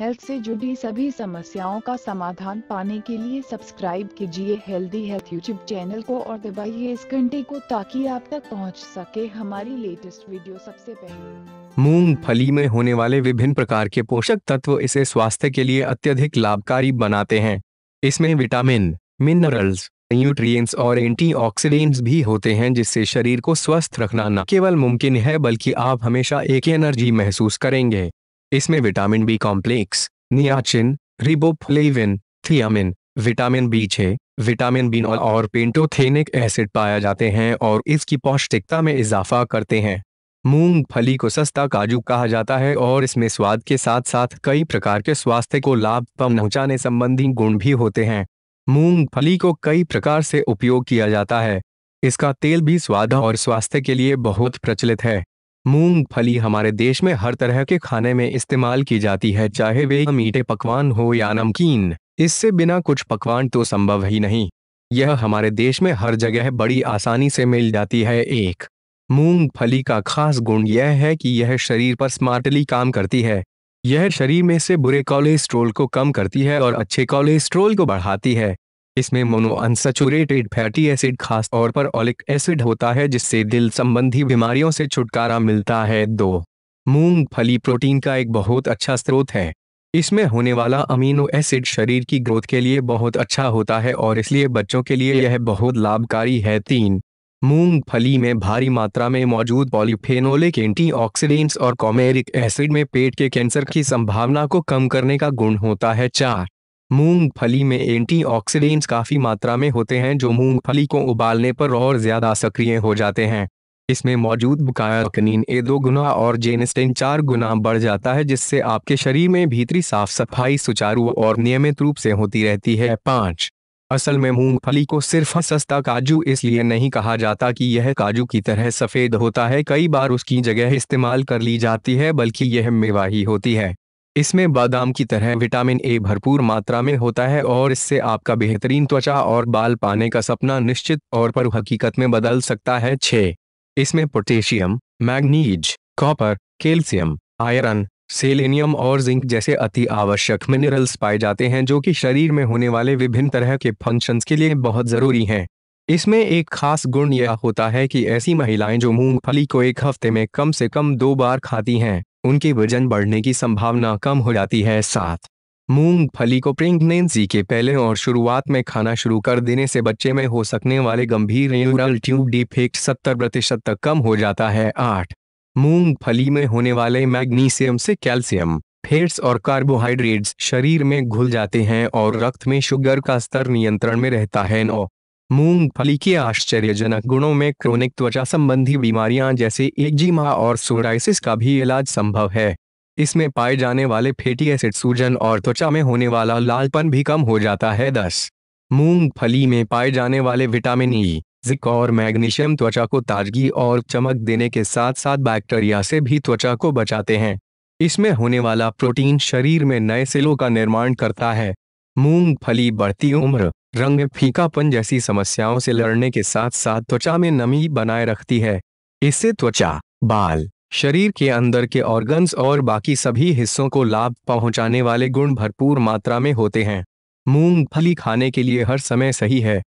health से जुड़ी सभी समस्याओं का समाधान पाने के लिए सब्सक्राइब कीजिए हेल्दी हेल्थ यूट्यूब चैनल को और दबाइए इस घंटे को ताकि आप तक पहुंच सके हमारी लेटेस्ट वीडियो सबसे पहले मूंगफली में होने वाले विभिन्न प्रकार के पोषक तत्व इसे स्वास्थ्य के लिए अत्यधिक लाभकारी बनाते हैं इसमें विटामिन मिनरल्स न्यूट्रिएंट्स और एंटीऑक्सीडेंट्स भी होते हैं जिससे शरीर को स्वस्थ रखना न केवल मुमकिन है बल्कि आप हमेशा एक एनर्जी महसूस करेंगे इसमें vitamin B complex niacin riboflavin thiamine vitamin B छे विटामिन बी नॉल और पेंटोथेनिक एसिड पाया जाते हैं और इसकी पौष्टिकता में इजाफा करते हैं मूंगफली को सस्ता काजू कहा जाता है और इसमें स्वाद के साथ साथ कई प्रकार के स्वास्थ्य को लाभ पहुंचाने संबंधी गुण भी होते हैं मूंगफली को कई प्रकार से उपयोग किया जाता है इसका तेल भी स्वाद और स्वास्थ्य के लिए बहुत प्रचलित है मूंगफली हमारे देश में हर तरह के खाने में इस्तेमाल की जाती है चाहे वे मीठे पकवान हो या नमकीन इससे बिना कुछ पकवान तो संभव ही नहीं यह हमारे देश में हर जगह बड़ी आसानी से मिल जाती है एक मूंगफली का खास गुण यह है कि यह शरीर पर स्मार्टली काम करती है यह शरीर में से बुरे कोलेस्ट्रोल को कम करती है और अच्छे कोलेस्ट्रोल को बढ़ाती है इसमें मोनोअनसेचुरेटेड फैटी एसिड खास तौर पर ओलिक एसिड होता है जिससे दिल संबंधी बीमारियों से छुटकारा मिलता है दो मूंगफली प्रोटीन का एक बहुत अच्छा स्रोत है इसमें होने वाला अमीनो एसिड शरीर की ग्रोथ के लिए बहुत अच्छा होता है और इसलिए बच्चों के लिए यह बहुत लाभकारी है तीन मूंगफली में भारी मात्रा में मौजूद पॉलीफेनोलिक एंटीऑक्सीडेंट्स और कॉमेरिक एसिड में पेट के कैंसर की संभावना को कम करने का गुण होता है चार मूंगफली में एंटीऑक्सीडेंट्स काफ़ी मात्रा में होते हैं जो मूंगफली को उबालने पर और ज़्यादा सक्रिय हो जाते हैं इसमें मौजूद बकायाकनीन ए दो गुना और जेनेस्टिन चार गुना बढ़ जाता है जिससे आपके शरीर में भीतरी साफ सफाई सुचारू और नियमित रूप से होती रहती है पाँच असल में मूंगफली को सिर्फ सस्ता काजू इसलिए नहीं कहा जाता कि यह काजू की तरह सफ़ेद होता है कई बार उसकी जगह इस्तेमाल कर ली जाती है बल्कि यह मेवा ही होती है इसमें बादाम की तरह विटामिन ए भरपूर मात्रा में होता है और इससे आपका बेहतरीन त्वचा और बाल पाने का सपना निश्चित और पर हकीकत में बदल सकता है छे इसमें potassium manganese copper calcium iron selenium और जिंक जैसे अति आवश्यक मिनरल्स पाए जाते हैं जो कि शरीर में होने वाले विभिन्न तरह के फंक्शंस के लिए बहुत ज़रूरी हैं इसमें एक खास गुण यह होता है कि ऐसी महिलाएं जो मूंगफली को एक हफ्ते में कम से कम दो बार खाती हैं उनके वजन बढ़ने की संभावना कम हो जाती है साथ मूंगफली को प्रेगनेंसी के पहले और शुरुआत में खाना शुरू कर देने से बच्चे में हो सकने वाले गंभीर न्यूरल ट्यूब डिफेक्ट सत्तर प्रतिशत तक कम हो जाता है आठ मूंगफली में होने वाले मैग्नीशियम से कैल्शियम फेट्स और कार्बोहाइड्रेट्स शरीर में घुल जाते हैं और रक्त में शुगर का स्तर नियंत्रण में रहता है नौ मूंगफली के आश्चर्यजनक गुणों में क्रोनिक त्वचा संबंधी बीमारियां जैसे एक्जिमा और सोराइसिस का भी इलाज संभव है इसमें पाए जाने वाले फेटी एसिड सूजन और त्वचा में होने वाला लालपन भी कम हो जाता है दस मूंगफली में पाए जाने वाले विटामिन ई जिक और मैग्नीशियम त्वचा को ताजगी और चमक देने के साथ साथ बैक्टीरिया से भी त्वचा को बचाते हैं इसमें होने वाला प्रोटीन शरीर में नए सेलों का निर्माण करता है मूंगफली बढ़ती उम्र रंग में फीकापन जैसी समस्याओं से लड़ने के साथ साथ त्वचा में नमी बनाए रखती है इससे त्वचा बाल शरीर के अंदर के ऑर्गन्स और बाकी सभी हिस्सों को लाभ पहुंचाने वाले गुण भरपूर मात्रा में होते हैं मूंगफली खाने के लिए हर समय सही है